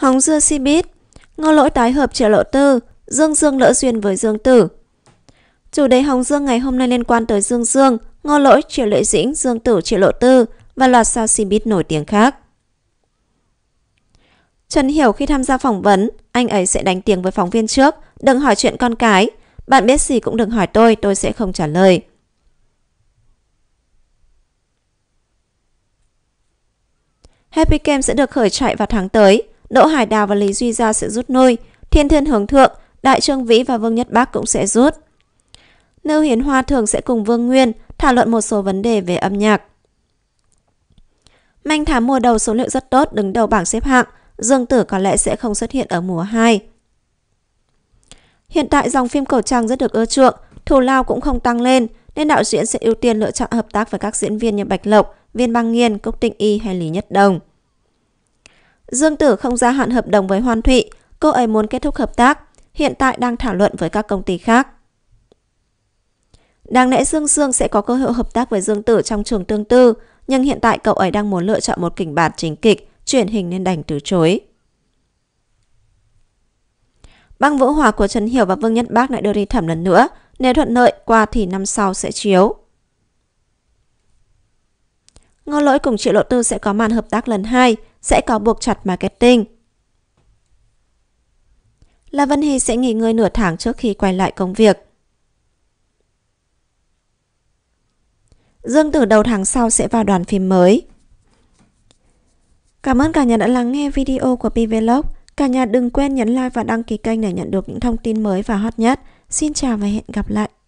Hóng dưa si bít, ngô lỗi tái hợp triệu lộ tư, dương dương lỡ duyên với dương tử. Chủ đề Hồng Dương ngày hôm nay liên quan tới Dương Dương, Ngô Lỗi, Triệu Lệ Dĩnh, Dương Tử, Triệu Lộ Tư và loạt sao Si Cbiz nổi tiếng khác. Trần Hiểu khi tham gia phỏng vấn, anh ấy sẽ đánh tiếng với phóng viên trước, đừng hỏi chuyện con cái. Bạn biết gì cũng đừng hỏi tôi, tôi sẽ không trả lời. Happy Camp sẽ được khởi chạy vào tháng tới. Đỗ Hải Đào và Lý Duy Gia sẽ rút lui, Thiên Thiên Hướng Thượng, Đại Trương Vĩ và Vương Nhất Bác cũng sẽ rút. Lưu Hiến Hoa thường sẽ cùng Vương Nguyên thảo luận một số vấn đề về âm nhạc. Manh thám mùa đầu số liệu rất tốt đứng đầu bảng xếp hạng, Dương Tử có lẽ sẽ không xuất hiện ở mùa 2. Hiện tại dòng phim cổ trang rất được ưa chuộng, thù lao cũng không tăng lên, nên đạo diễn sẽ ưu tiên lựa chọn hợp tác với các diễn viên như Bạch Lộc, Viên Băng Nghiên, Cúc Tịnh Y hay Lý Nhất Đồng. Dương Tử không gia hạn hợp đồng với Hoan Thụy, cô ấy muốn kết thúc hợp tác, hiện tại đang thảo luận với các công ty khác. Đáng lẽ Dương Dương sẽ có cơ hội hợp tác với Dương Tử trong trường tương tư, nhưng hiện tại cậu ấy đang muốn lựa chọn một kịch bản chính kịch, truyền hình nên đành từ chối. Băng vũ hòa của Trần Hiểu và Vương Nhất Bác lại đưa đi thẩm lần nữa, nếu thuận lợi qua thì năm sau sẽ chiếu. Ngô Lỗi cùng Triệu Lộ Tư sẽ có màn hợp tác lần 2, sẽ có buộc chặt marketing. La Vân Hy sẽ nghỉ ngơi nửa tháng trước khi quay lại công việc. Dương từ đầu tháng sau sẽ vào đoàn phim mới. Cảm ơn cả nhà đã lắng nghe video của PVlog. Cả nhà đừng quên nhấn like và đăng ký kênh để nhận được những thông tin mới và hot nhất. Xin chào và hẹn gặp lại.